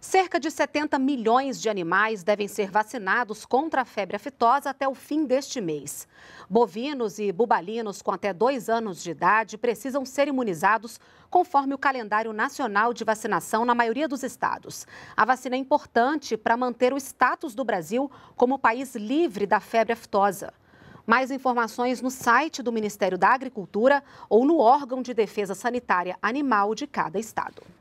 Cerca de 70 milhões de animais devem ser vacinados contra a febre aftosa até o fim deste mês. Bovinos e bubalinos com até dois anos de idade precisam ser imunizados conforme o calendário nacional de vacinação na maioria dos estados. A vacina é importante para manter o status do Brasil como país livre da febre aftosa. Mais informações no site do Ministério da Agricultura ou no órgão de defesa sanitária animal de cada estado.